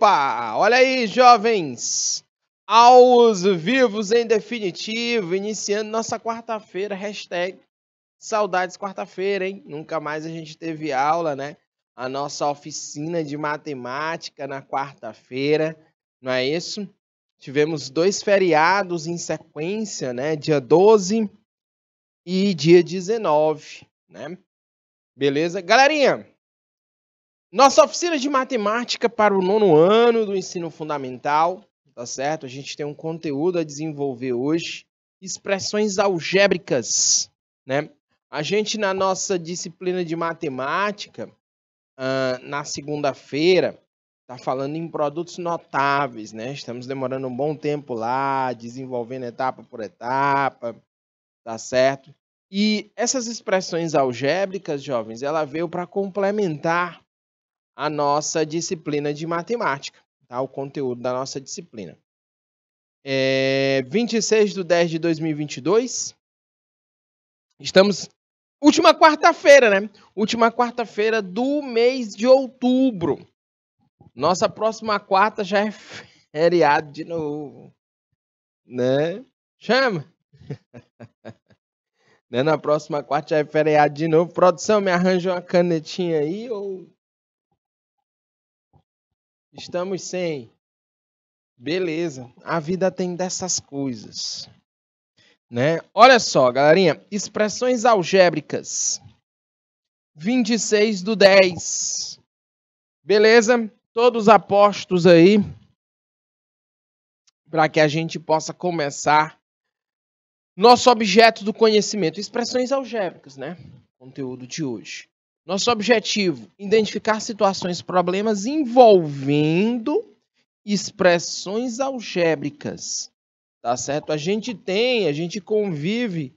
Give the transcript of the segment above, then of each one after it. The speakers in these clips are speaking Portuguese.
Opa! Olha aí, jovens! Aos vivos em definitivo, iniciando nossa quarta-feira, hashtag saudades quarta-feira, hein? Nunca mais a gente teve aula, né? A nossa oficina de matemática na quarta-feira, não é isso? Tivemos dois feriados em sequência, né? Dia 12 e dia 19, né? Beleza? Galerinha, nossa oficina de matemática para o nono ano do ensino fundamental, tá certo? A gente tem um conteúdo a desenvolver hoje, expressões algébricas, né? A gente na nossa disciplina de matemática, uh, na segunda-feira, está falando em produtos notáveis, né? Estamos demorando um bom tempo lá, desenvolvendo etapa por etapa, tá certo? E essas expressões algébricas, jovens, ela veio para complementar a nossa disciplina de matemática, tá? o conteúdo da nossa disciplina. É 26 de 10 de 2022. Estamos. Última quarta-feira, né? Última quarta-feira do mês de outubro. Nossa próxima quarta já é feriado de novo. Né? Chama! né? Na próxima quarta já é feriado de novo. Produção, me arranja uma canetinha aí ou Estamos sem. Beleza. A vida tem dessas coisas. Né? Olha só, galerinha. Expressões algébricas. 26 do 10. Beleza? Todos apostos aí. Para que a gente possa começar nosso objeto do conhecimento. Expressões algébricas, né? Conteúdo de hoje. Nosso objetivo: identificar situações, problemas envolvendo expressões algébricas. Tá certo? A gente tem, a gente convive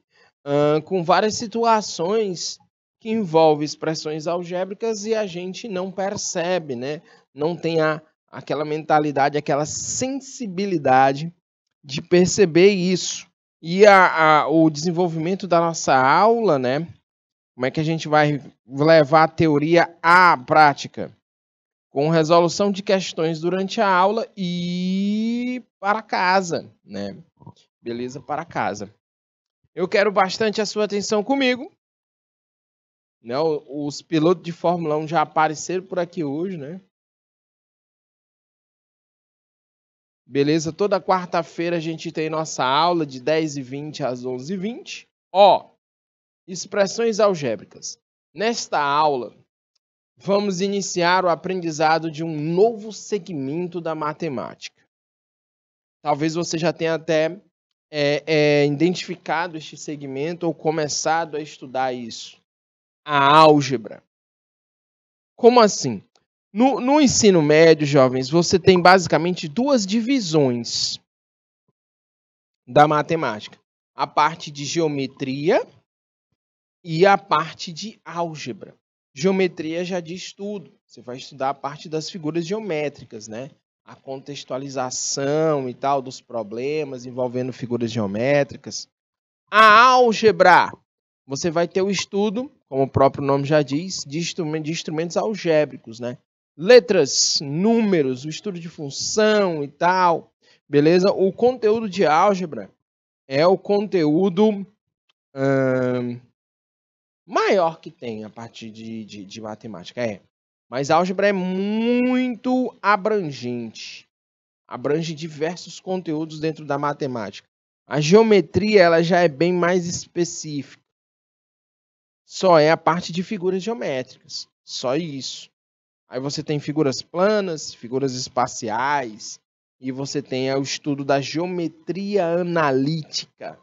uh, com várias situações que envolvem expressões algébricas e a gente não percebe, né? Não tem a, aquela mentalidade, aquela sensibilidade de perceber isso. E a, a, o desenvolvimento da nossa aula, né? Como é que a gente vai levar a teoria à prática? Com resolução de questões durante a aula e para casa, né? Beleza? Para casa. Eu quero bastante a sua atenção comigo. Né? Os pilotos de Fórmula 1 já apareceram por aqui hoje, né? Beleza? Toda quarta-feira a gente tem nossa aula de 10h20 às 11h20. Ó, expressões algébricas. Nesta aula, vamos iniciar o aprendizado de um novo segmento da matemática. Talvez você já tenha até é, é, identificado este segmento ou começado a estudar isso, a álgebra. Como assim? No, no ensino médio, jovens, você tem basicamente duas divisões da matemática: a parte de geometria e a parte de álgebra. Geometria já diz tudo. Você vai estudar a parte das figuras geométricas, né? A contextualização e tal dos problemas envolvendo figuras geométricas. A álgebra, você vai ter o estudo, como o próprio nome já diz, de instrumentos algébricos, né? Letras, números, o estudo de função e tal, beleza? O conteúdo de álgebra é o conteúdo hum, maior que tem a partir de, de, de matemática. É. Mas álgebra é muito abrangente. Abrange diversos conteúdos dentro da matemática. A geometria ela já é bem mais específica. Só é a parte de figuras geométricas. Só isso. Aí você tem figuras planas, figuras espaciais, e você tem o estudo da geometria analítica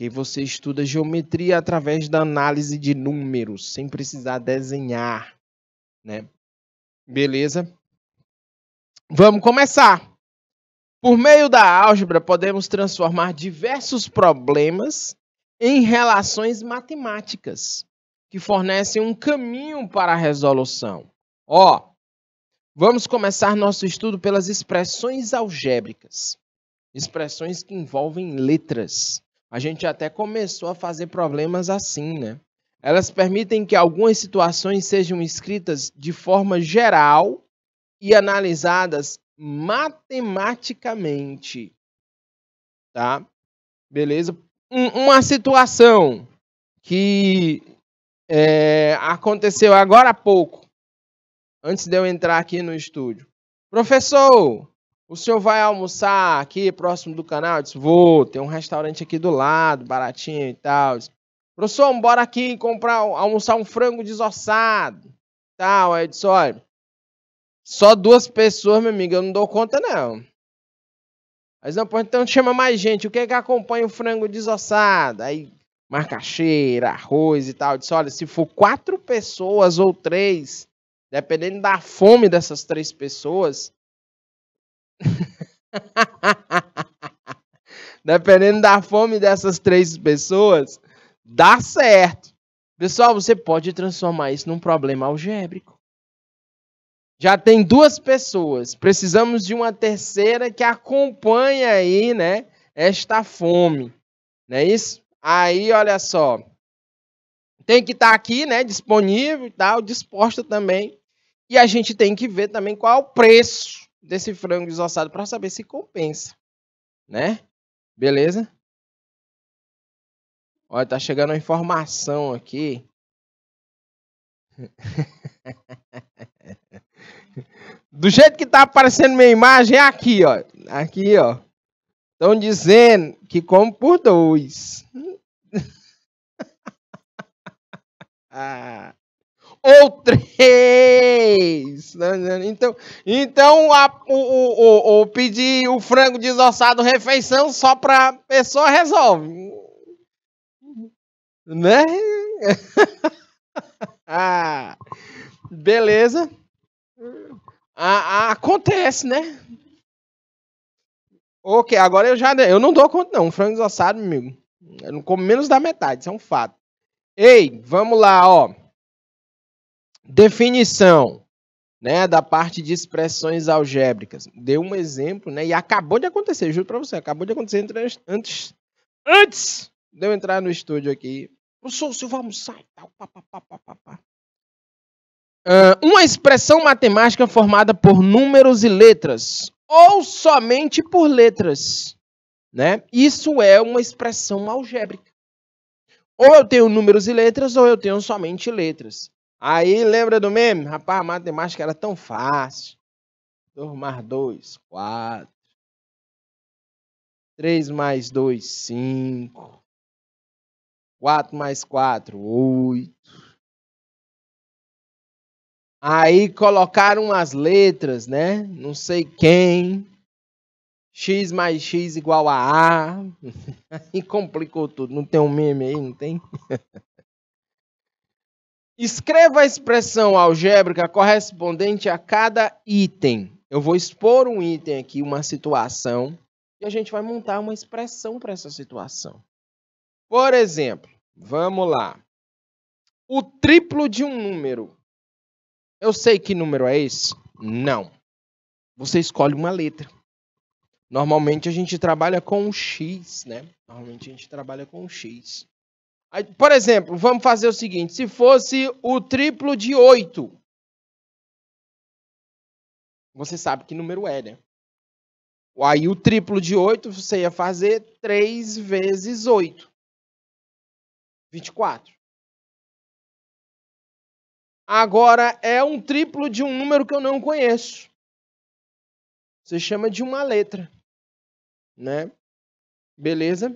que você estuda geometria através da análise de números, sem precisar desenhar, né? Beleza? Vamos começar. Por meio da álgebra, podemos transformar diversos problemas em relações matemáticas que fornecem um caminho para a resolução. Ó, vamos começar nosso estudo pelas expressões algébricas, expressões que envolvem letras. A gente até começou a fazer problemas assim, né? Elas permitem que algumas situações sejam escritas de forma geral e analisadas matematicamente. Tá? Beleza? uma situação que é, aconteceu agora há pouco, antes de eu entrar aqui no estúdio. Professor, o senhor vai almoçar aqui próximo do canal? Eu disse, vou, tem um restaurante aqui do lado, baratinho e tal. Eu disse, Professor, bora aqui comprar, almoçar um frango desossado. Tal. Aí eu disse, olha, só duas pessoas, meu amigo, eu não dou conta, não. Mas não, então chama mais gente. O que é que acompanha o frango desossado? Aí, macaxeira, arroz e tal. Eu disse, olha, se for quatro pessoas ou três, dependendo da fome dessas três pessoas, Dependendo da fome dessas três pessoas, dá certo. Pessoal, você pode transformar isso num problema algébrico. Já tem duas pessoas, precisamos de uma terceira que acompanhe aí, né, esta fome. Não é isso? Aí, olha só. Tem que estar tá aqui, né, disponível e tal, disposta também. E a gente tem que ver também qual é o preço desse frango desossado para saber se compensa, né? Beleza? Olha, tá chegando uma informação aqui. Do jeito que tá aparecendo minha imagem é aqui, ó. Aqui, ó. Estão dizendo que como por dois. ah ou três. Então, então a, o, o, o, pedir o frango desossado refeição só para pessoa resolve. Né? Ah, beleza. acontece, né? Ok, agora eu já eu não dou conta não, frango desossado, amigo. Eu não como menos da metade, isso é um fato. Ei, vamos lá, ó definição né, da parte de expressões algébricas. Deu um exemplo, né? E acabou de acontecer, juro para você, acabou de acontecer antes, antes de eu entrar no estúdio aqui. Professor, se eu vou almoçar e tal, pá, pá, pá, pá, pá. Uh, uma expressão matemática formada por números e letras, ou somente por letras, né? Isso é uma expressão algébrica. Ou eu tenho números e letras, ou eu tenho somente letras. Aí lembra do meme? Rapaz, a matemática era tão fácil. 2 mais 2, 4. 3 mais 2, 5. 4 mais 4, 8. Aí colocaram as letras, né? Não sei quem. X mais X igual a A. e complicou tudo. Não tem um meme aí, não tem? Escreva a expressão algébrica correspondente a cada item. Eu vou expor um item aqui, uma situação, e a gente vai montar uma expressão para essa situação. Por exemplo, vamos lá. O triplo de um número. Eu sei que número é esse? Não. Você escolhe uma letra. Normalmente a gente trabalha com um X, né? Normalmente a gente trabalha com um X. Por exemplo, vamos fazer o seguinte: se fosse o triplo de 8, você sabe que número é, né? Aí o triplo de 8 você ia fazer 3 vezes 8. 24. Agora é um triplo de um número que eu não conheço. Você chama de uma letra, né? Beleza?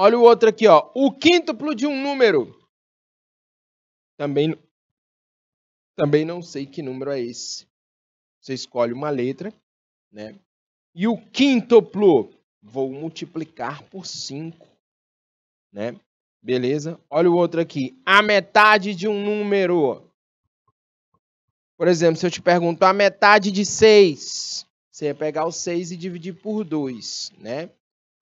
Olha o outro aqui, ó. O quíntuplo de um número. Também, também não sei que número é esse. Você escolhe uma letra, né? E o quíntuplo, vou multiplicar por 5, né? Beleza? Olha o outro aqui. A metade de um número. Por exemplo, se eu te pergunto a metade de 6, você ia pegar o 6 e dividir por 2, né?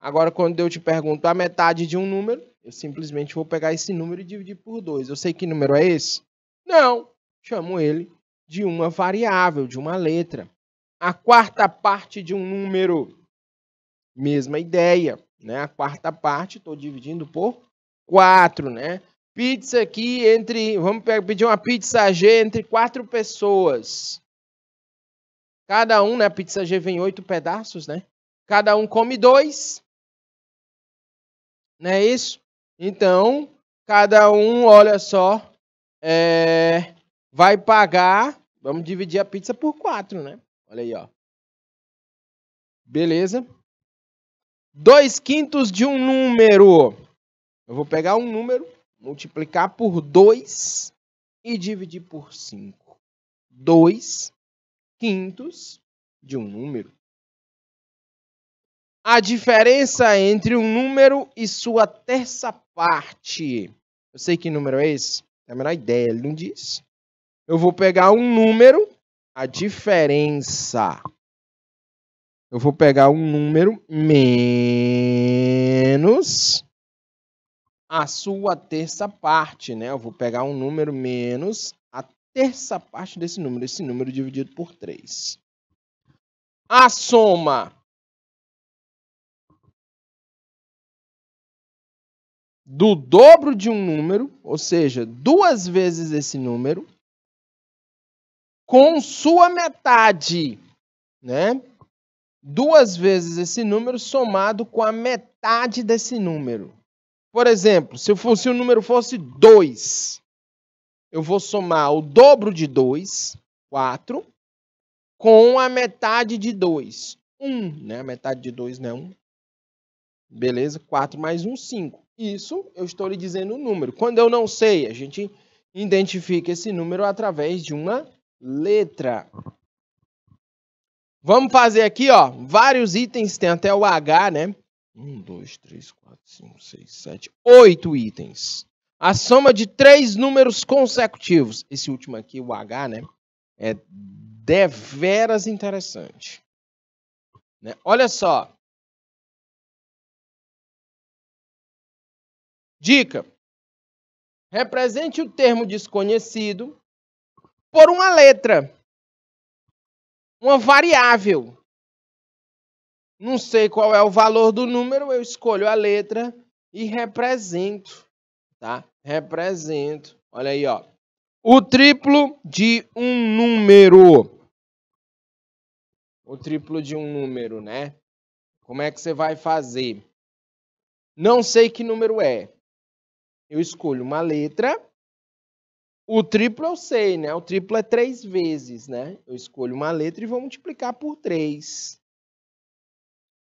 Agora, quando eu te pergunto a metade de um número, eu simplesmente vou pegar esse número e dividir por 2. Eu sei que número é esse? Não! Chamo ele de uma variável, de uma letra. A quarta parte de um número, mesma ideia. Né? A quarta parte, estou dividindo por 4. Né? Pizza aqui entre. Vamos pedir uma pizza G entre quatro pessoas. Cada um, né? A pizza G vem oito pedaços, né? Cada um come dois. Não é isso? Então, cada um, olha só, é, vai pagar. Vamos dividir a pizza por quatro, né? Olha aí, ó. Beleza. Dois quintos de um número. Eu vou pegar um número, multiplicar por dois e dividir por cinco. Dois quintos de um número a diferença entre um número e sua terça parte. Eu sei que número é esse? Não é a menor ideia, ele não diz. Eu vou pegar um número, a diferença. Eu vou pegar um número menos a sua terça parte, né? Eu vou pegar um número menos a terça parte desse número, esse número dividido por 3. A soma do dobro de um número, ou seja, duas vezes esse número, com sua metade, né? Duas vezes esse número somado com a metade desse número. Por exemplo, se, for, se o número fosse 2, eu vou somar o dobro de 2, 4, com a metade de 2, 1, um, né? A metade de 2 não é 1. Um. Beleza? 4 mais 1, um, 5. Isso eu estou lhe dizendo um número. Quando eu não sei, a gente identifica esse número através de uma letra. Vamos fazer aqui, ó, vários itens, tem até o H, né? Um, dois, três, quatro, cinco, seis, sete, oito itens. A soma de três números consecutivos. Esse último aqui, o H, né? É deveras interessante. Né? Olha só. Dica: represente o termo desconhecido por uma letra, uma variável. Não sei qual é o valor do número, eu escolho a letra e represento, tá? Represento. Olha aí, ó. O triplo de um número. O triplo de um número, né? Como é que você vai fazer? Não sei que número é. Eu escolho uma letra. O triplo eu sei, né? O triplo é três vezes, né? Eu escolho uma letra e vou multiplicar por três.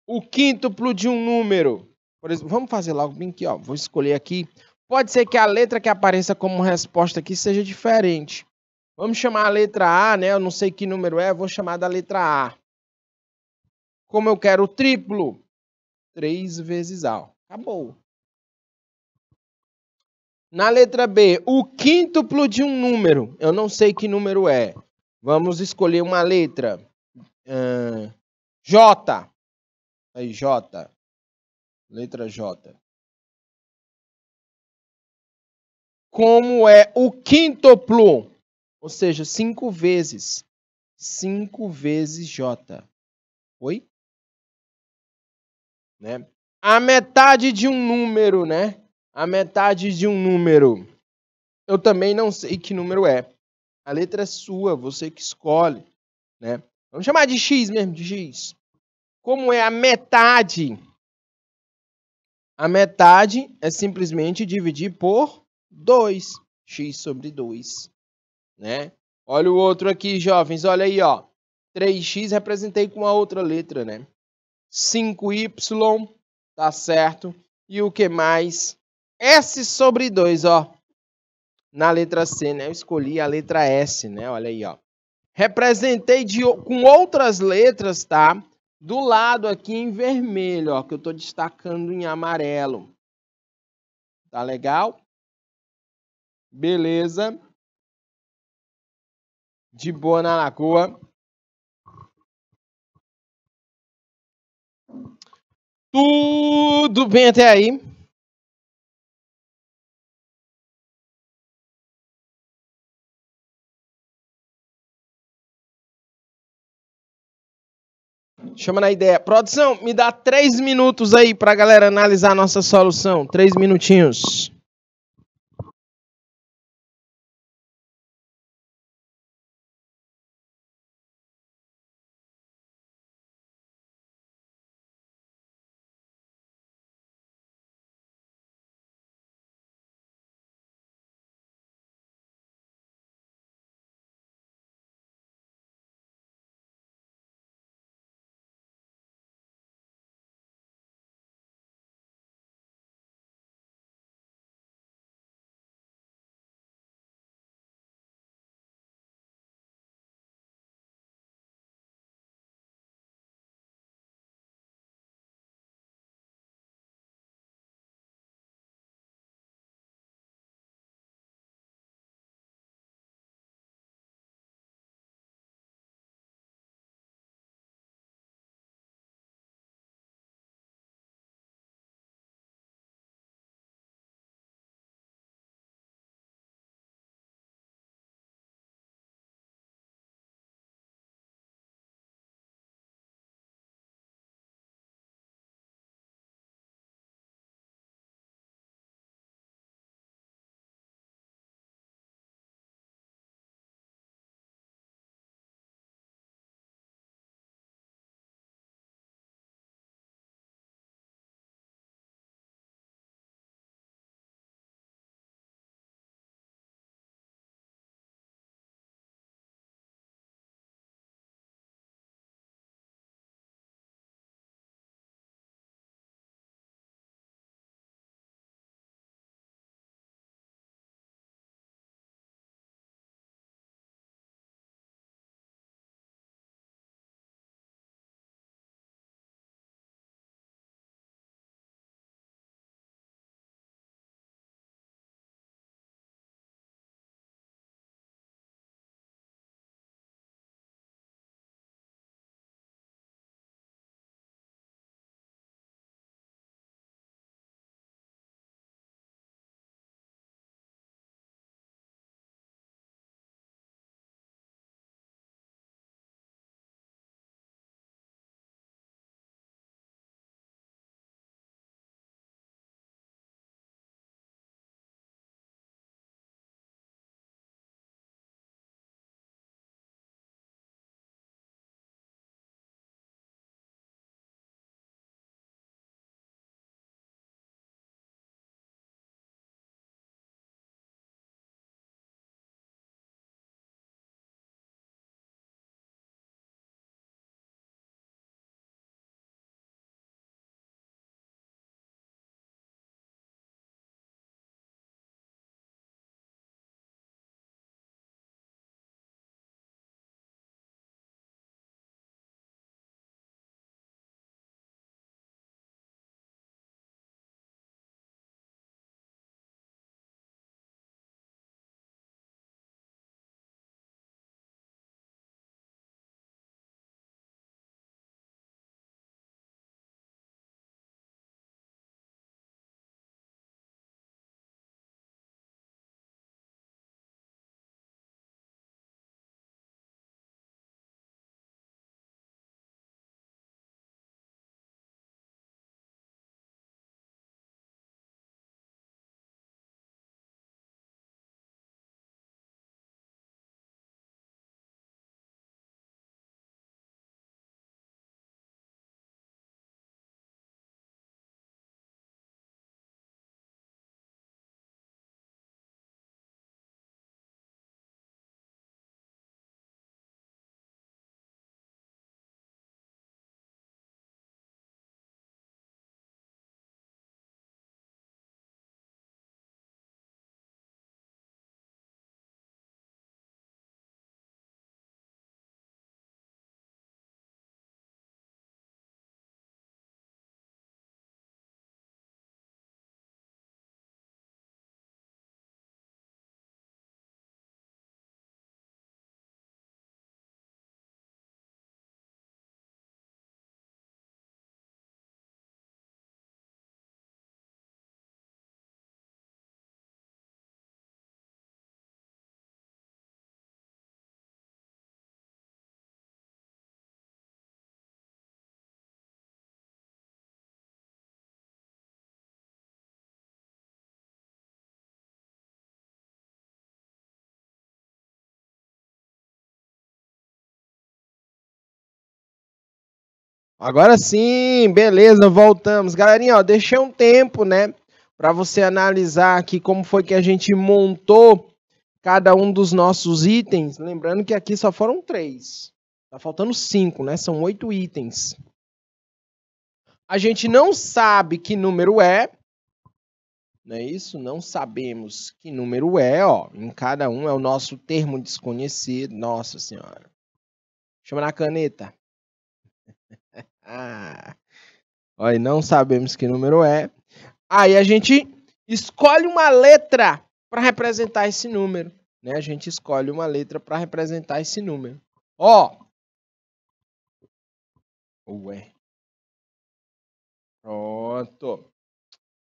O quíntuplo de um número. Por exemplo, vamos fazer logo bem aqui, ó. Vou escolher aqui. Pode ser que a letra que apareça como resposta aqui seja diferente. Vamos chamar a letra A, né? Eu não sei que número é, vou chamar da letra A. Como eu quero o triplo, três vezes A. Acabou. Na letra B, o quíntuplo de um número. Eu não sei que número é. Vamos escolher uma letra. Uh, J. Aí, J. Letra J. Como é o quíntuplo? Ou seja, cinco vezes. Cinco vezes J. Oi? Né? A metade de um número, né? a metade de um número. Eu também não sei que número é. A letra é sua, você que escolhe, né? Vamos chamar de x mesmo, de x. Como é a metade? A metade é simplesmente dividir por 2, x sobre 2, né? Olha o outro aqui, jovens, olha aí, ó. 3x representei com a outra letra, né? 5y, tá certo? E o que mais? S sobre 2, ó. Na letra C, né? Eu escolhi a letra S, né? Olha aí, ó. Representei de, com outras letras, tá? Do lado aqui em vermelho, ó, que eu tô destacando em amarelo. Tá legal? Beleza. De boa na lagoa. Tudo bem até aí? Chama na ideia. Produção, me dá três minutos aí para galera analisar a nossa solução. Três minutinhos. Agora sim, beleza, voltamos. Galerinha, ó, deixei um tempo, né, para você analisar aqui como foi que a gente montou cada um dos nossos itens. Lembrando que aqui só foram três. Tá faltando cinco, né? São oito itens. A gente não sabe que número é, não é isso? Não sabemos que número é, ó. Em cada um é o nosso termo desconhecido. Nossa Senhora. Chama na caneta. Olha, não sabemos que número é. Aí a gente escolhe uma letra para representar esse número. Né? A gente escolhe uma letra para representar esse número. Ó. Ué. Pronto.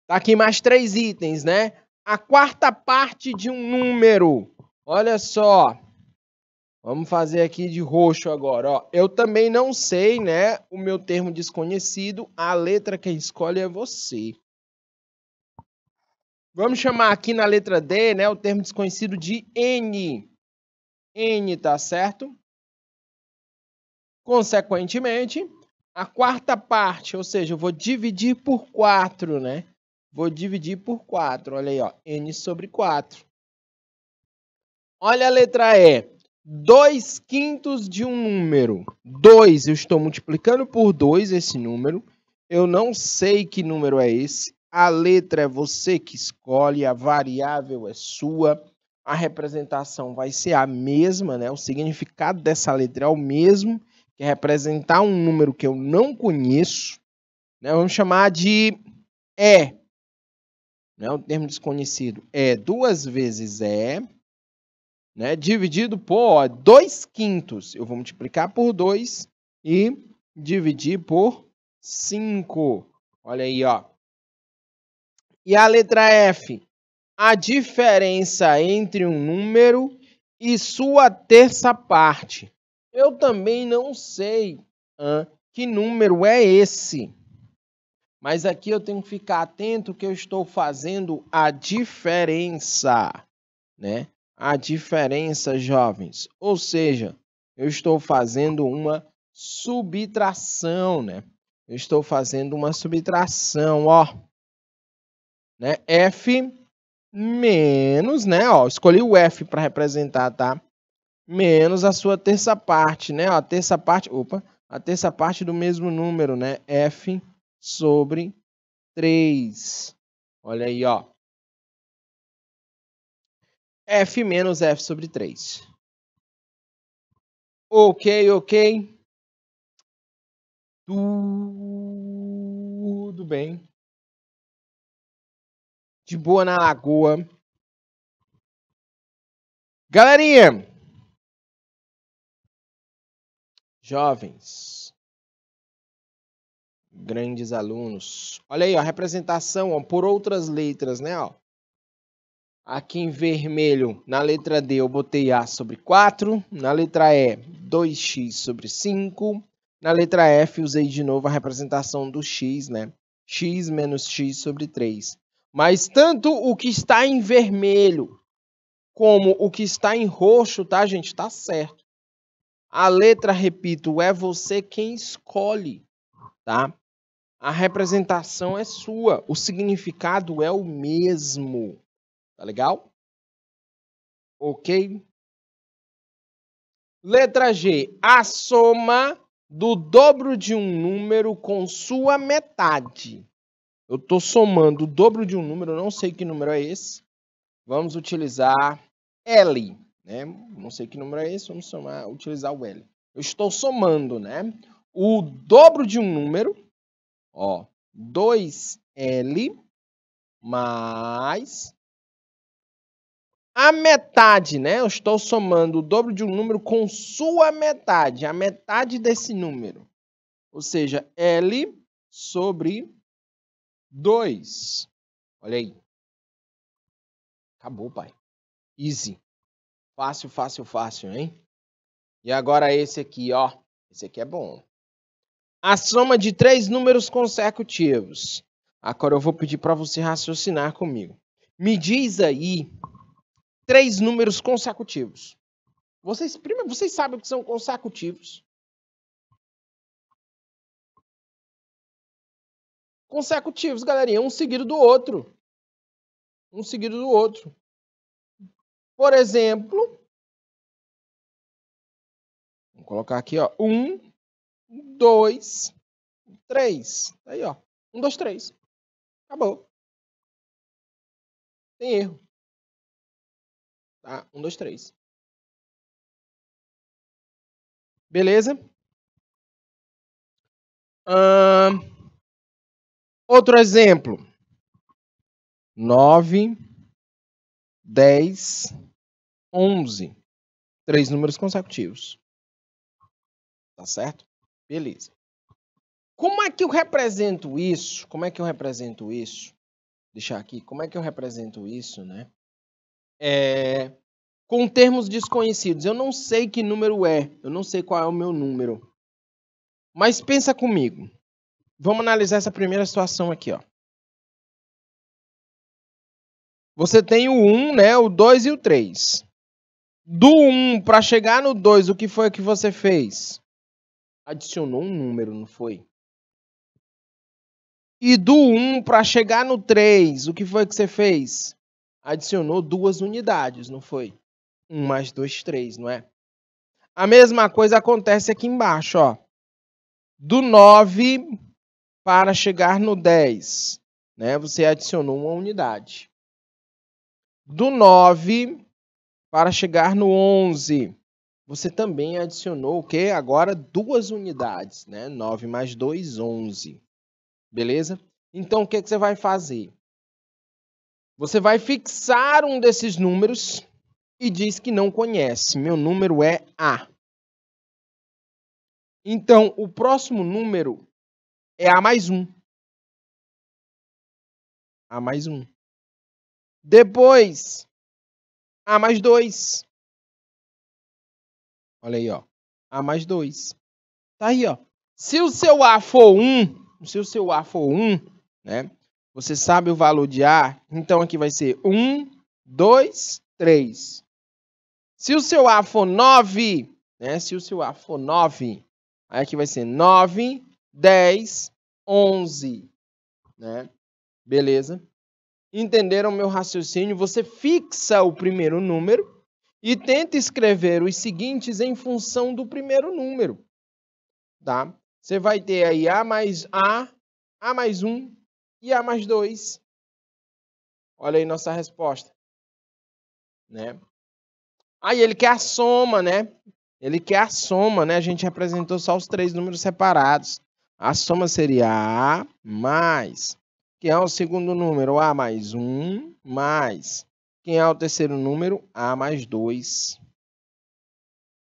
Tá aqui mais três itens, né? A quarta parte de um número. Olha só. Vamos fazer aqui de roxo agora, ó. Eu também não sei, né, o meu termo desconhecido, a letra quem escolhe é você. Vamos chamar aqui na letra D, né, o termo desconhecido de N. N, tá certo? Consequentemente, a quarta parte, ou seja, eu vou dividir por 4, né? Vou dividir por 4, olha aí, ó, N sobre 4. Olha a letra E. 2 quintos de um número. 2, eu estou multiplicando por 2 esse número. Eu não sei que número é esse. A letra é você que escolhe, a variável é sua. A representação vai ser a mesma, né? O significado dessa letra é o mesmo, que é representar um número que eu não conheço. Né? Vamos chamar de E. Né? O termo desconhecido é duas vezes E né? Dividido por 2 quintos. Eu vou multiplicar por 2 e dividir por 5. Olha aí, ó. E a letra F, a diferença entre um número e sua terça parte. Eu também não sei hein, que número é esse. Mas aqui eu tenho que ficar atento que eu estou fazendo a diferença, né? a diferença, jovens. Ou seja, eu estou fazendo uma subtração, né? Eu estou fazendo uma subtração, ó. Né? F menos, né? Ó, escolhi o F para representar, tá? Menos a sua terça parte, né? Ó, a terça parte, opa, a terça parte do mesmo número, né? F sobre 3. Olha aí, ó f menos f sobre 3. Ok, ok. Tudo bem. De boa na lagoa. Galerinha! Jovens. Grandes alunos. Olha aí, a representação ó, por outras letras, né? Ó. Aqui em vermelho, na letra D, eu botei A sobre 4. Na letra E, 2x sobre 5. Na letra F, usei de novo a representação do x, né? x menos x sobre 3. Mas tanto o que está em vermelho como o que está em roxo, tá, gente? Tá certo. A letra, repito, é você quem escolhe, tá? A representação é sua, o significado é o mesmo. Tá legal? Ok? Letra G. A soma do dobro de um número com sua metade. Eu estou somando o dobro de um número, não sei que número é esse. Vamos utilizar L, né? Não sei que número é esse, vamos somar, utilizar o L. Eu estou somando, né? O dobro de um número, ó, 2L mais a metade, né? Eu estou somando o dobro de um número com sua metade, a metade desse número. Ou seja, L sobre 2. Olha aí. Acabou, pai. Easy. Fácil, fácil, fácil, hein? E agora esse aqui, ó. Esse aqui é bom. A soma de três números consecutivos. Agora eu vou pedir para você raciocinar comigo. Me diz aí três números consecutivos. Vocês, primeiro, vocês sabem que são consecutivos. Consecutivos, galerinha, um seguido do outro. Um seguido do outro. Por exemplo, vou colocar aqui, ó, um, dois, três. Aí, ó, um, dois, três. Acabou. Tem erro. Tá? Um, dois, três. Beleza? outro exemplo. nove dez onze Três números consecutivos. Tá certo? Beleza. Como é que eu represento isso? Como é que eu represento isso? Deixar aqui. Como é que eu represento isso, né? é, com termos desconhecidos. Eu não sei que número é, eu não sei qual é o meu número. Mas pensa comigo. Vamos analisar essa primeira situação aqui, ó. Você tem o 1, né, o 2 e o 3. Do 1 para chegar no 2, o que foi que você fez? Adicionou um número, não foi? E do 1 para chegar no 3, o que foi que você fez? adicionou duas unidades, não foi? 1 mais 2, 3, não é? A mesma coisa acontece aqui embaixo, ó. Do 9 para chegar no 10, né? Você adicionou uma unidade. Do 9 para chegar no 11, você também adicionou o que? Agora duas unidades, né? 9 mais 2, 11. Beleza? Então, o que, que você vai fazer? Você vai fixar um desses números e diz que não conhece. Meu número é A. Então, o próximo número é A mais 1. A mais 1. Depois, A mais 2. Olha aí, ó. A mais 2. Tá aí, ó. Se o seu A for 1, se o seu A for 1, né? Você sabe o valor de A? Então aqui vai ser 1, 2, 3. Se o seu A for 9, né? Se o seu A for 9, aí aqui vai ser 9, 10, 11, né? Beleza? Entenderam meu raciocínio? Você fixa o primeiro número e tenta escrever os seguintes em função do primeiro número, tá? Você vai ter aí A mais A, A mais 1, e A mais 2. Olha aí nossa resposta. Né? Aí ele quer a soma, né? Ele quer a soma, né? A gente representou só os três números separados. A soma seria A mais. Quem é o segundo número? A mais 1 mais. Quem é o terceiro número? A mais 2.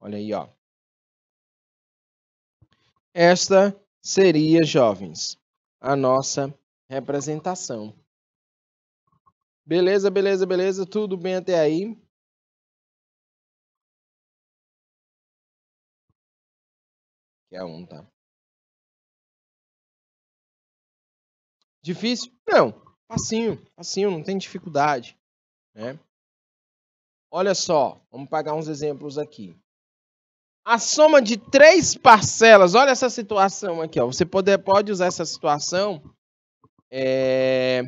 Olha aí, ó. Esta seria, jovens, a nossa Representação. Beleza, beleza, beleza. Tudo bem até aí? Que é um, tá? Difícil? Não. Facinho, facinho, não tem dificuldade, né? Olha só, vamos pagar uns exemplos aqui. A soma de três parcelas, olha essa situação aqui, ó. Você pode, pode usar essa situação é,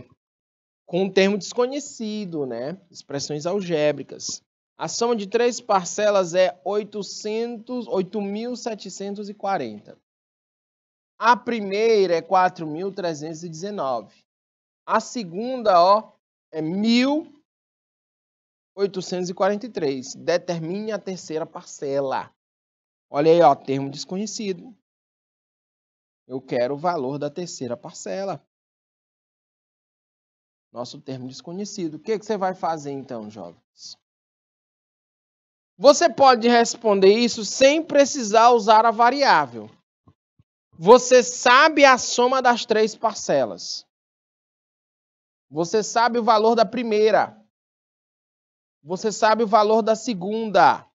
com um termo desconhecido, né? Expressões algébricas. A soma de três parcelas é 8.740. A primeira é 4.319. A segunda, ó, é 1.843. Determine a terceira parcela. Olha aí, ó, termo desconhecido. Eu quero o valor da terceira parcela. Nosso termo desconhecido. O que, que você vai fazer então, jovens? Você pode responder isso sem precisar usar a variável. Você sabe a soma das três parcelas. Você sabe o valor da primeira. Você sabe o valor da segunda.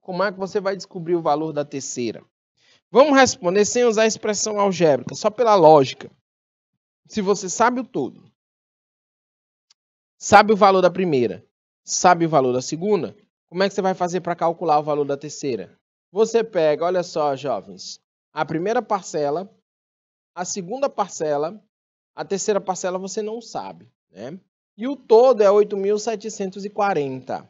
Como é que você vai descobrir o valor da terceira? Vamos responder sem usar a expressão algébrica, só pela lógica. Se você sabe o todo. Sabe o valor da primeira? Sabe o valor da segunda? Como é que você vai fazer para calcular o valor da terceira? Você pega, olha só, jovens, a primeira parcela, a segunda parcela, a terceira parcela você não sabe, né? E o todo é 8.740.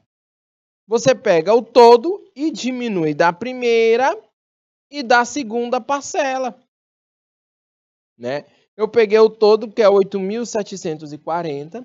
Você pega o todo e diminui da primeira e da segunda parcela, né? Eu peguei o todo, que é 8.740,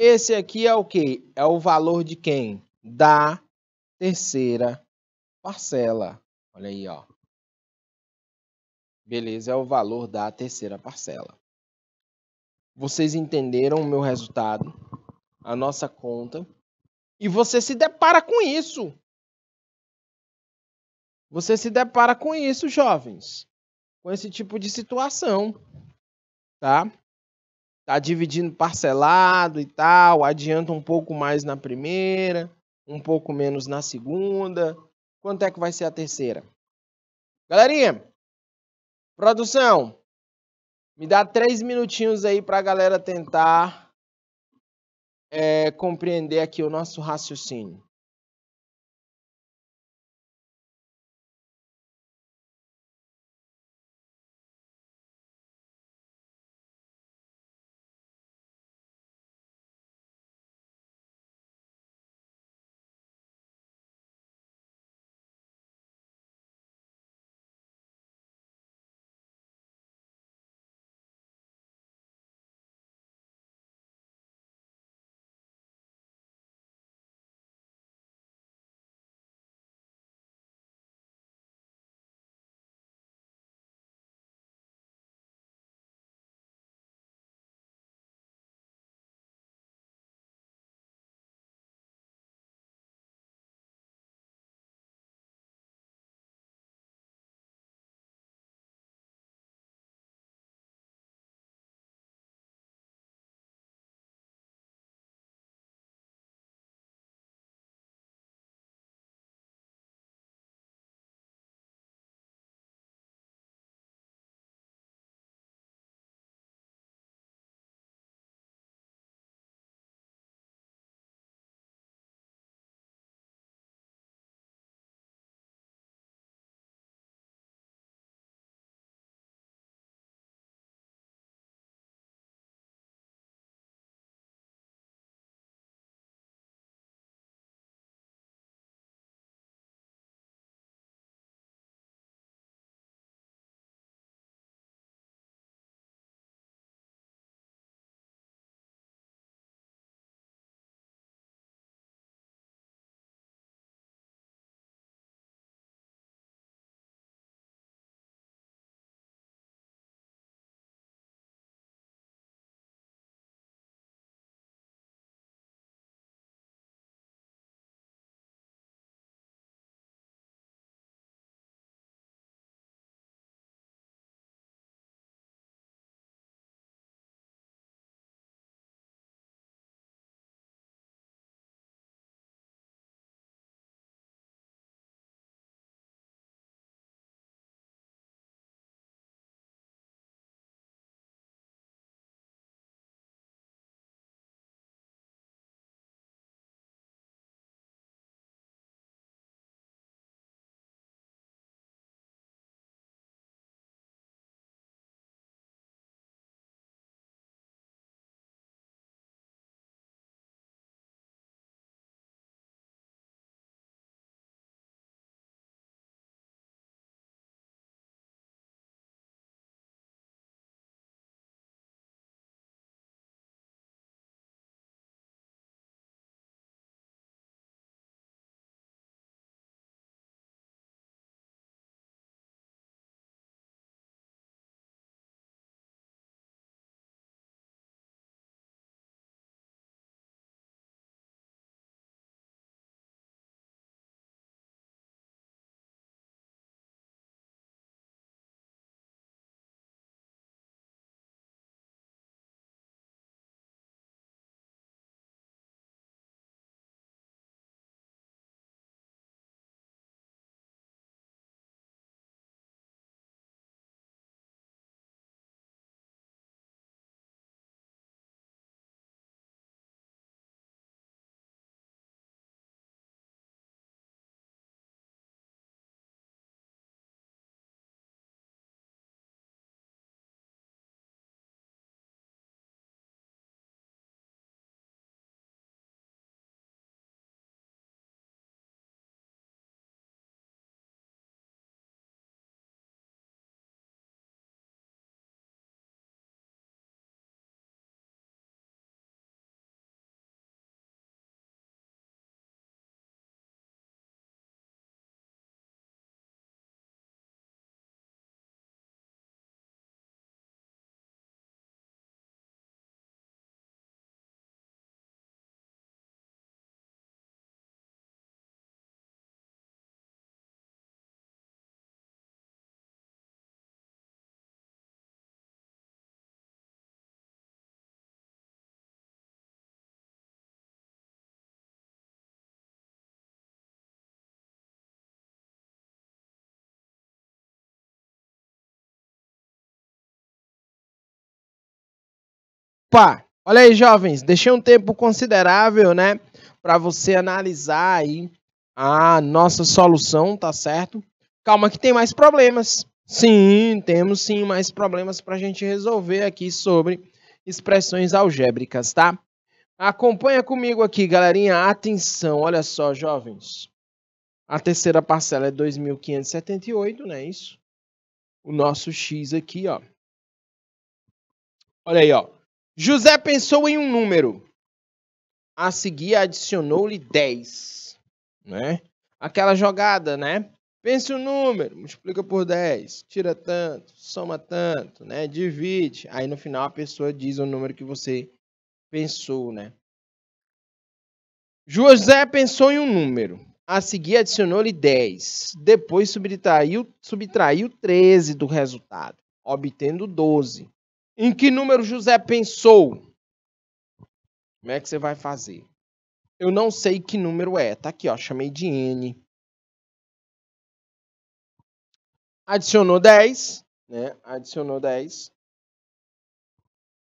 Esse aqui é o que? É o valor de quem? Da terceira parcela. Olha aí, ó. Beleza, é o valor da terceira parcela. Vocês entenderam o meu resultado, a nossa conta, e você se depara com isso. Você se depara com isso, jovens, com esse tipo de situação, tá? tá dividindo parcelado e tal, adianta um pouco mais na primeira, um pouco menos na segunda. Quanto é que vai ser a terceira? Galerinha, produção, me dá três minutinhos aí para a galera tentar é, compreender aqui o nosso raciocínio. Opa! Olha aí, jovens, deixei um tempo considerável, né, para você analisar aí a nossa solução, tá certo? Calma que tem mais problemas. Sim, temos sim mais problemas para a gente resolver aqui sobre expressões algébricas, tá? Acompanha comigo aqui, galerinha. Atenção, olha só, jovens. A terceira parcela é 2.578, não é isso? O nosso x aqui, ó. Olha aí, ó. José pensou em um número. A seguir adicionou-lhe 10. Né? Aquela jogada, né? Pensa o número, multiplica por 10, tira tanto, soma tanto, né? Divide. Aí no final a pessoa diz o número que você pensou, né? José pensou em um número. A seguir adicionou-lhe 10. Depois subtraiu, subtraiu 13 do resultado, obtendo 12. Em que número José pensou? Como é que você vai fazer? Eu não sei que número é. Tá aqui, ó. Chamei de N. Adicionou 10, né? Adicionou 10.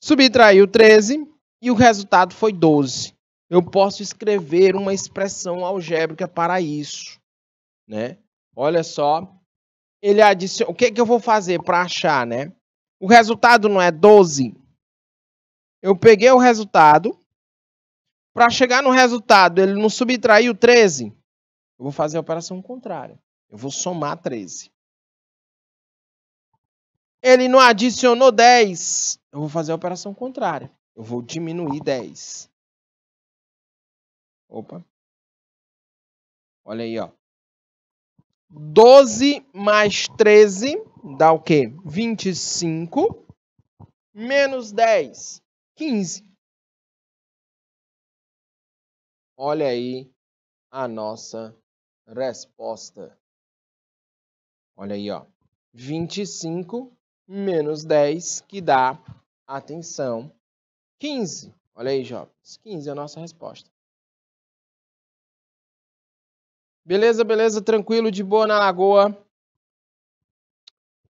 Subtraiu 13 e o resultado foi 12. Eu posso escrever uma expressão algébrica para isso, né? Olha só. Ele adiciona. O que, que eu vou fazer para achar, né? O resultado não é 12. Eu peguei o resultado. Para chegar no resultado, ele não subtraiu 13. Eu vou fazer a operação contrária. Eu vou somar 13. Ele não adicionou 10. Eu vou fazer a operação contrária. Eu vou diminuir 10. Opa. Olha aí, ó. 12 mais 13 dá o quê? 25 menos 10, 15. Olha aí a nossa resposta. Olha aí, ó. 25 menos 10, que dá, atenção, 15. Olha aí, jovens. 15 é a nossa resposta. Beleza, beleza, tranquilo, de boa na lagoa.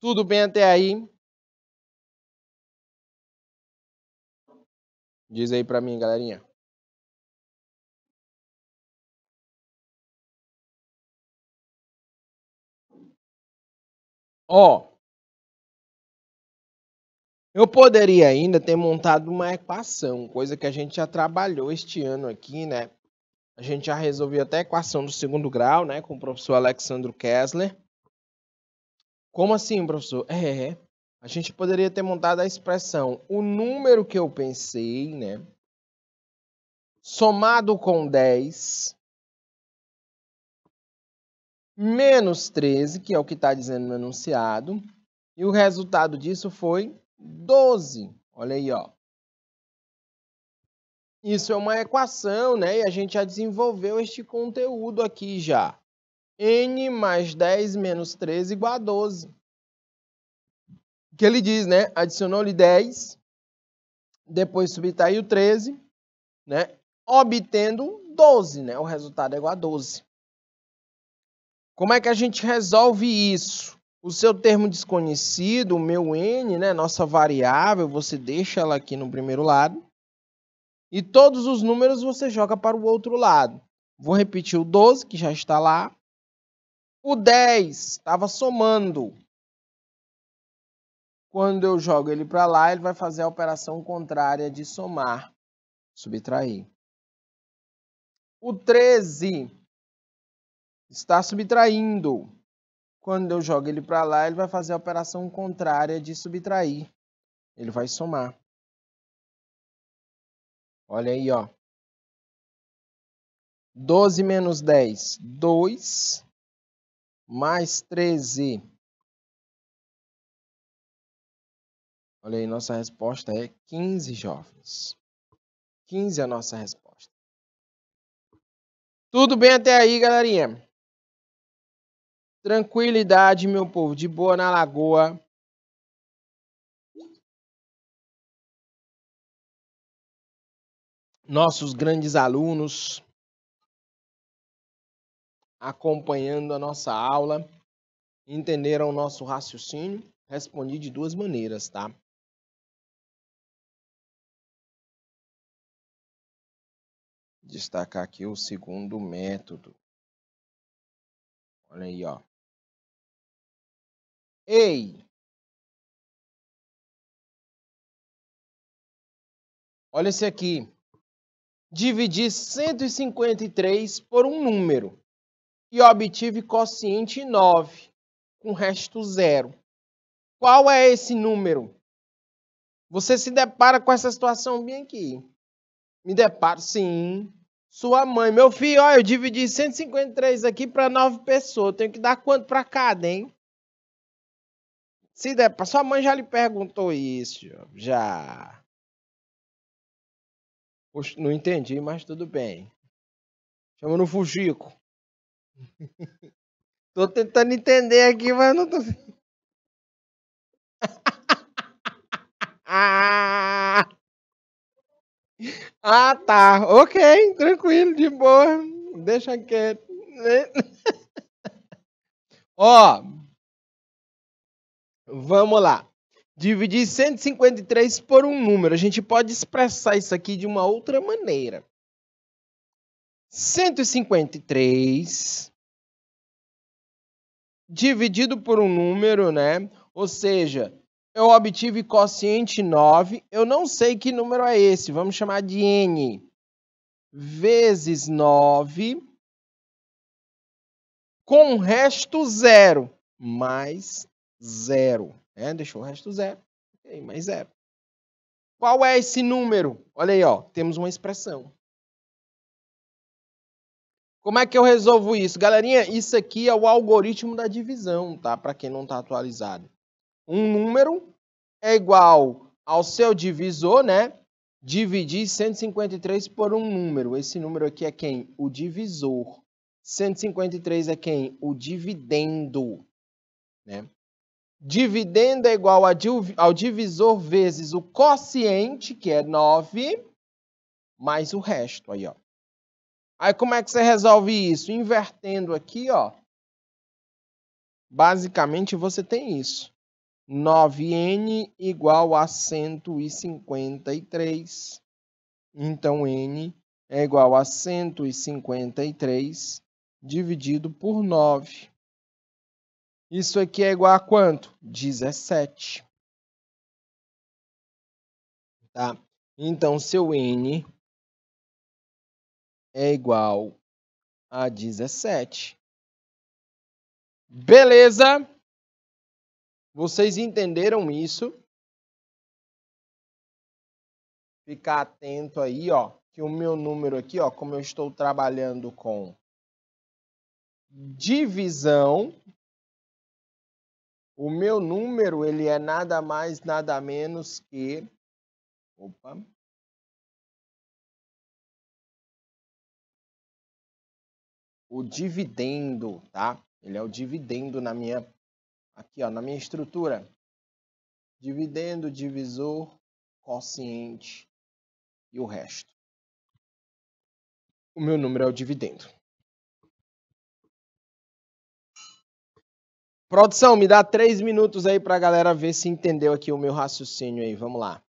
Tudo bem até aí? Diz aí para mim, galerinha. Ó, eu poderia ainda ter montado uma equação, coisa que a gente já trabalhou este ano aqui, né? A gente já resolveu até a equação do segundo grau, né, com o professor Alexandro Kessler. Como assim, professor? É, é, a gente poderia ter montado a expressão o número que eu pensei, né? Somado com 10, menos 13, que é o que está dizendo no enunciado, e o resultado disso foi 12. Olha aí, ó. Isso é uma equação, né? E a gente já desenvolveu este conteúdo aqui já n mais 10 menos 13 igual a 12. O Que ele diz, né? Adicionou-lhe 10, depois subtraiu 13, né? Obtendo 12, né? O resultado é igual a 12. Como é que a gente resolve isso? O seu termo desconhecido, o meu n, né? Nossa variável, você deixa ela aqui no primeiro lado. E todos os números você joga para o outro lado. Vou repetir o 12, que já está lá. O 10 estava somando. Quando eu jogo ele para lá, ele vai fazer a operação contrária de somar, subtrair. O 13 está subtraindo. Quando eu jogo ele para lá, ele vai fazer a operação contrária de subtrair. Ele vai somar. Olha aí, ó. 12 menos 10, 2 mais 13. Olha aí, nossa resposta é 15 jovens. 15 é a nossa resposta. Tudo bem até aí, galerinha? Tranquilidade, meu povo, de boa na lagoa. Nossos grandes alunos acompanhando a nossa aula, entenderam o nosso raciocínio? Respondi de duas maneiras, tá? Destacar aqui o segundo método. Olha aí, ó. Ei! Olha esse aqui. Dividir 153 por um número e obtive quociente 9, com resto zero. Qual é esse número? Você se depara com essa situação bem aqui. Me deparo, sim. Sua mãe, meu filho, olha, eu dividi 153 aqui para nove pessoas. Tenho que dar quanto para cada, hein? Se der, sua mãe já lhe perguntou isso, já. Poxa, não entendi, mas tudo bem. Chama no Fujico. Tô tentando entender aqui, mas não tô. ah, tá. Ok, tranquilo, de boa. Deixa quieto. Ó, vamos lá. Dividir 153 por um número. A gente pode expressar isso aqui de uma outra maneira. 153 dividido por um número, né? Ou seja, eu obtive quociente 9, eu não sei que número é esse, vamos chamar de n. Vezes 9, com o resto zero, mais zero. É, deixou o resto zero, okay, mais zero. Qual é esse número? Olha aí, ó, temos uma expressão. Como é que eu resolvo isso? Galerinha, isso aqui é o algoritmo da divisão, tá? Para quem não está atualizado. Um número é igual ao seu divisor, né? Dividir 153 por um número. Esse número aqui é quem? O divisor. 153 é quem? O dividendo, né? Dividendo é igual ao divisor vezes o quociente, que é 9, mais o resto aí, ó. Aí como é que você resolve isso? Invertendo aqui, ó. Basicamente você tem isso. 9n igual a 153. Então n é igual a 153 dividido por 9. Isso aqui é igual a quanto? 17. Tá? Então, seu n é igual a 17. Beleza? Vocês entenderam isso? Ficar atento aí, ó, que o meu número aqui, ó, como eu estou trabalhando com divisão, o meu número ele é nada mais nada menos que opa, o dividendo, tá? Ele é o dividendo na minha aqui, ó, na minha estrutura. Dividendo, divisor, quociente e o resto. O meu número é o dividendo. Produção, me dá três minutos aí para a galera ver se entendeu aqui o meu raciocínio aí. Vamos lá.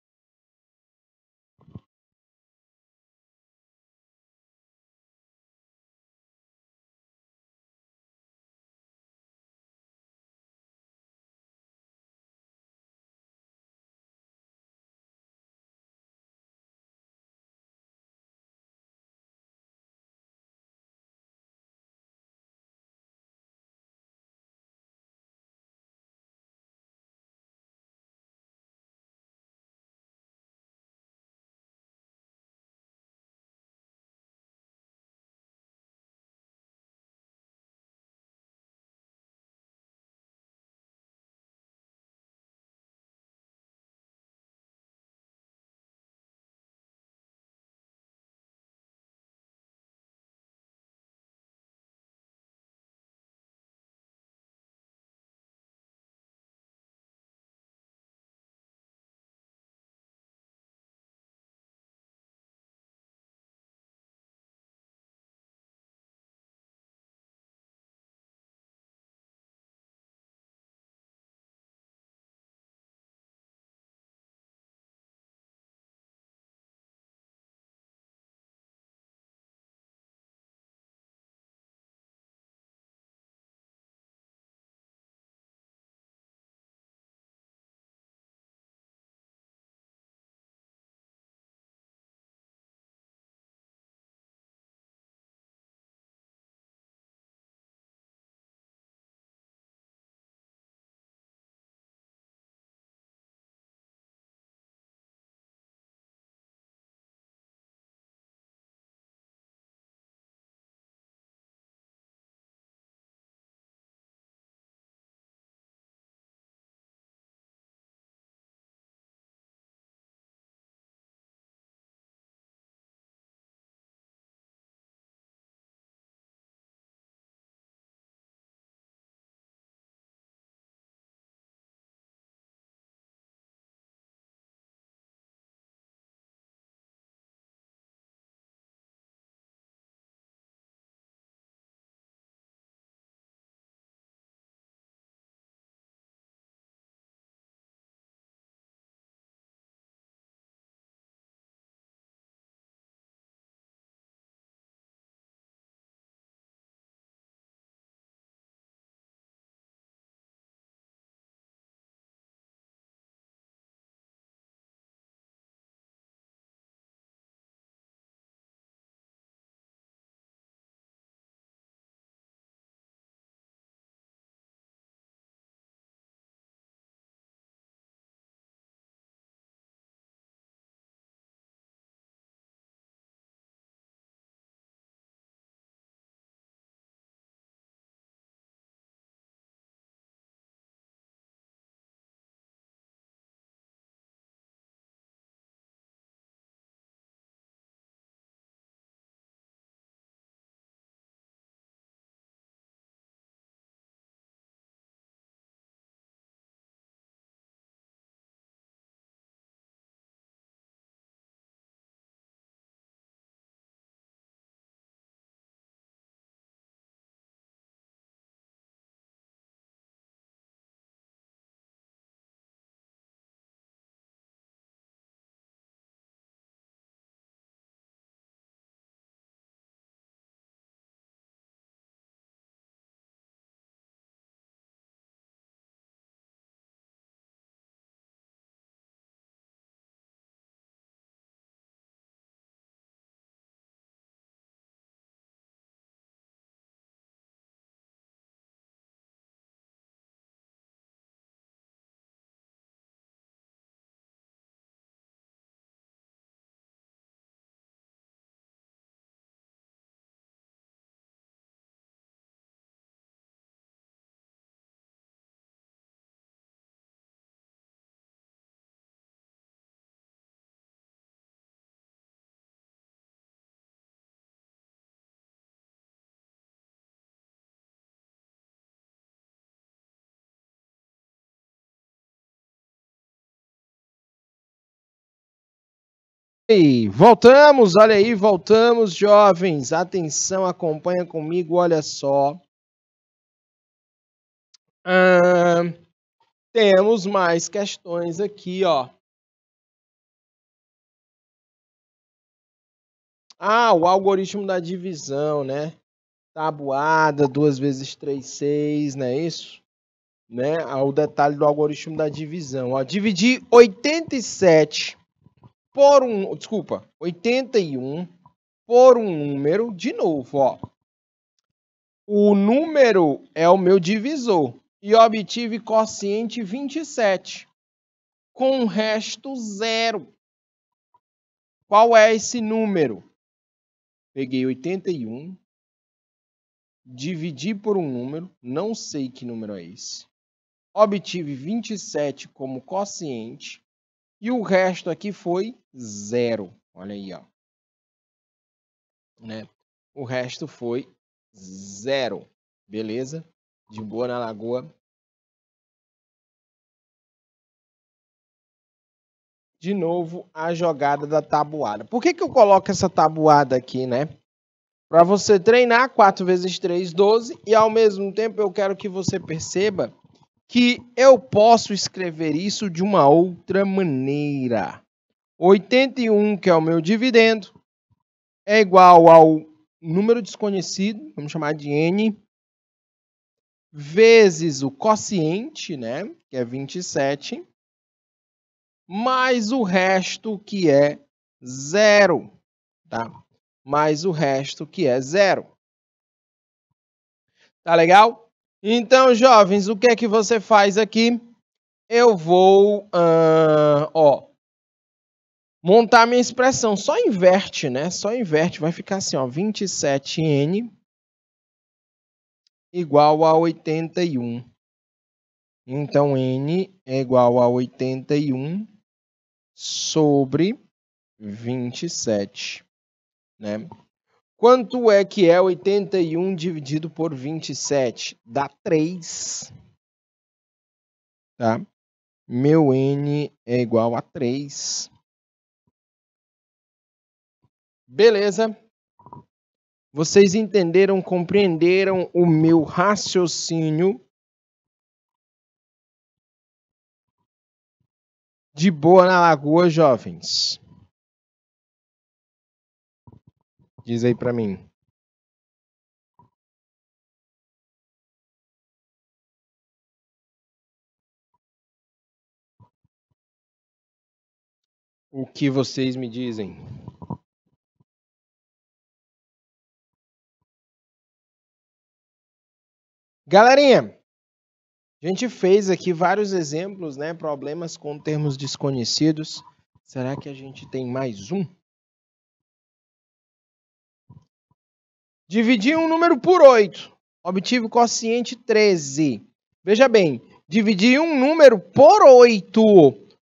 aí, voltamos, olha aí, voltamos, jovens. Atenção, acompanha comigo, olha só. temos mais questões aqui, ó. Ah, o algoritmo da divisão, né? Tabuada, duas vezes três, seis, não é isso? Né? Ah, o detalhe do algoritmo da divisão. Ó, dividir 87 por um, desculpa, 81 por um número, de novo, ó. O número é o meu divisor e obtive quociente 27, com resto zero. Qual é esse número? Peguei 81, dividi por um número, não sei que número é esse. Obtive 27 como quociente e o resto aqui foi zero. Olha aí, ó. Né? O resto foi zero. Beleza? De boa na lagoa. De novo, a jogada da tabuada. Por que, que eu coloco essa tabuada aqui, né? Para você treinar 4 vezes 3, 12. E ao mesmo tempo eu quero que você perceba que eu posso escrever isso de uma outra maneira. 81, que é o meu dividendo, é igual ao número desconhecido, vamos chamar de n, vezes o quociente, né, que é 27, mais o resto que é zero, tá? Mais o resto que é zero. Tá legal? Então, jovens, o que é que você faz aqui? Eu vou, uh, ó, montar minha expressão. Só inverte, né? Só inverte. Vai ficar assim, ó, 27n igual a 81. Então, n é igual a 81 sobre 27, né? Quanto é que é 81 dividido por 27? Dá 3. Tá? Meu N é igual a 3. Beleza. Vocês entenderam, compreenderam o meu raciocínio? De boa na lagoa, jovens. Diz aí para mim. O que vocês me dizem? Galerinha, a gente fez aqui vários exemplos, né? Problemas com termos desconhecidos. Será que a gente tem mais um? Dividi um número por 8. Obtive o quociente 13. Veja bem, dividi um número por 8.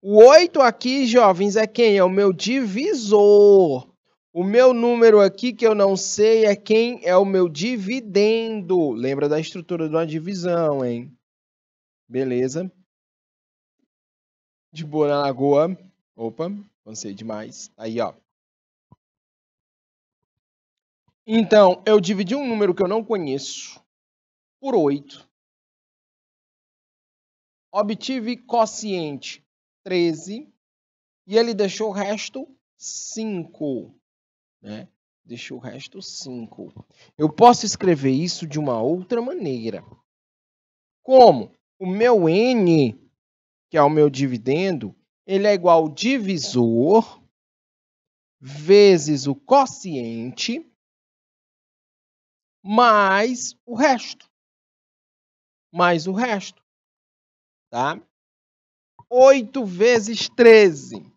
O 8 aqui, jovens, é quem? É o meu divisor. O meu número aqui que eu não sei é quem é o meu dividendo. Lembra da estrutura de uma divisão, hein? Beleza. De boa na lagoa. Opa, cansei demais. Aí, ó. Então, eu dividi um número que eu não conheço por 8. Obtive quociente 13 e ele deixou o resto 5, né? Deixou o resto 5. Eu posso escrever isso de uma outra maneira. Como o meu n, que é o meu dividendo, ele é igual ao divisor vezes o quociente mais o resto. Mais o resto. Tá? 8 vezes 13.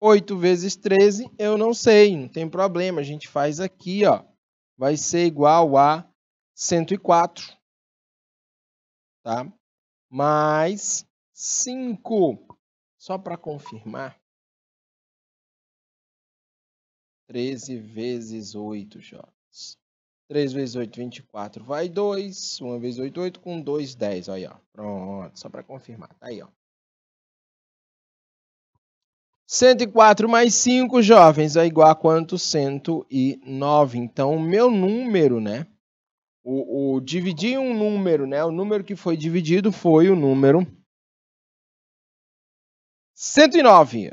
8 vezes 13, eu não sei, não tem problema. A gente faz aqui, ó. Vai ser igual a 104. Tá? Mais 5. Só para confirmar. 13 vezes 8, jogos. 3 vezes 8, 24, vai 2. 1 vezes 8, 8, com 2, 10. Aí, ó. Pronto, só para confirmar. Tá aí, ó. 104 mais 5, jovens, é igual a quanto? 109. Então, o meu número, né? O, o, dividir um número, né? O número que foi dividido foi o número 109.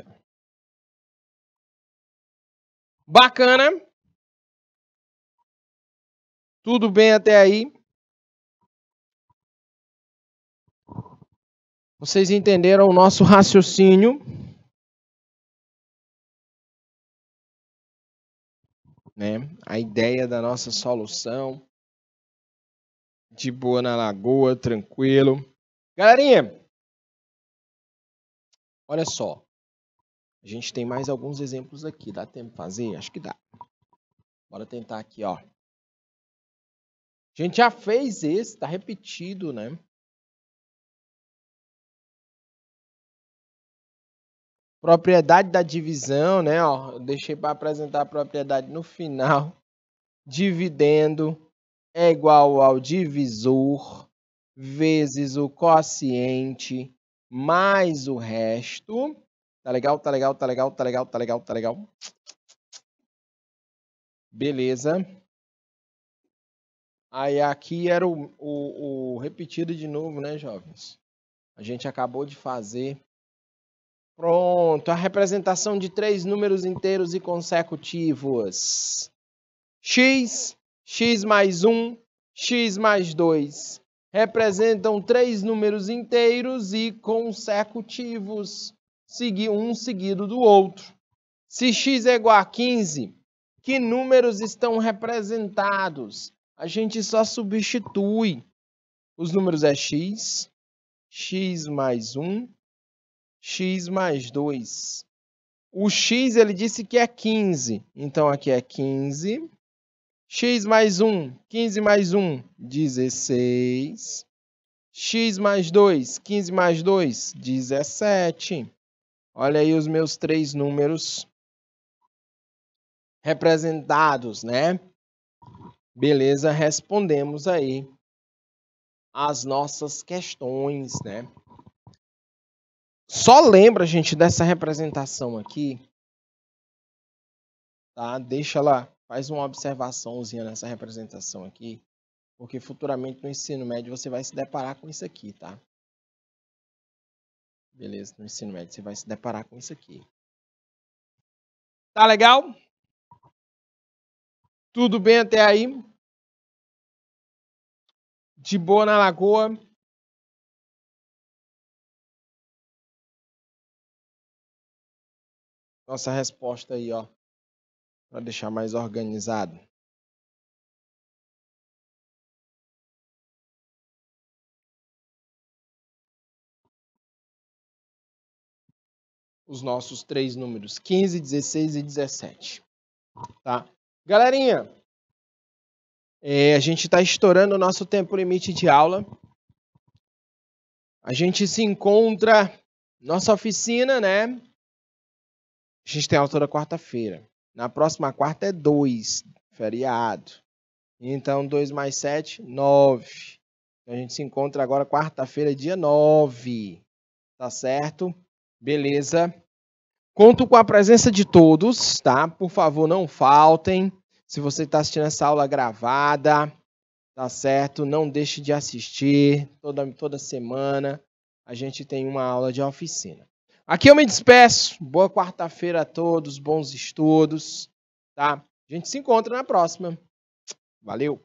Bacana. Tudo bem até aí? Vocês entenderam o nosso raciocínio? Né? A ideia da nossa solução. De boa na lagoa, tranquilo. Galerinha, olha só. A gente tem mais alguns exemplos aqui. Dá tempo de fazer? Acho que dá. Bora tentar aqui, ó. A gente já fez esse, tá repetido, né? Propriedade da divisão, né? Ó, eu deixei para apresentar a propriedade no final. Dividendo é igual ao divisor vezes o quociente mais o resto. Tá legal, tá legal, tá legal, tá legal, tá legal, tá legal. Beleza. Aí aqui era o, o, o repetido de novo, né, jovens? A gente acabou de fazer. Pronto, a representação de três números inteiros e consecutivos. X, X mais 1, X mais 2. Representam três números inteiros e consecutivos, um seguido do outro. Se X é igual a 15, que números estão representados? a gente só substitui os números é x, x mais 1, x mais 2. O x ele disse que é 15, então aqui é 15. x mais 1, 15 mais 1, 16. x mais 2, 15 mais 2, 17. Olha aí os meus três números representados, né? Beleza, respondemos aí as nossas questões, né? Só lembra, gente, dessa representação aqui, tá? Deixa lá, faz uma observaçãozinha nessa representação aqui, porque futuramente no ensino médio você vai se deparar com isso aqui, tá? Beleza, no ensino médio você vai se deparar com isso aqui. Tá legal? Tudo bem até aí? De boa na lagoa? Nossa resposta aí, ó, para deixar mais organizado. os nossos três números, 15, 16 e 17. Tá? Galerinha, é, a gente está estourando o nosso tempo limite de aula. A gente se encontra nossa oficina, né? A gente tem aula toda quarta-feira. Na próxima quarta é 2, feriado. Então, 2 mais 7, 9. A gente se encontra agora quarta-feira, dia 9. Tá certo? Beleza? Conto com a presença de todos, tá? Por favor, não faltem. Se você está assistindo essa aula gravada, tá certo? Não deixe de assistir. Toda, toda semana a gente tem uma aula de oficina. Aqui eu me despeço. Boa quarta-feira a todos, bons estudos, tá? A gente se encontra na próxima. Valeu!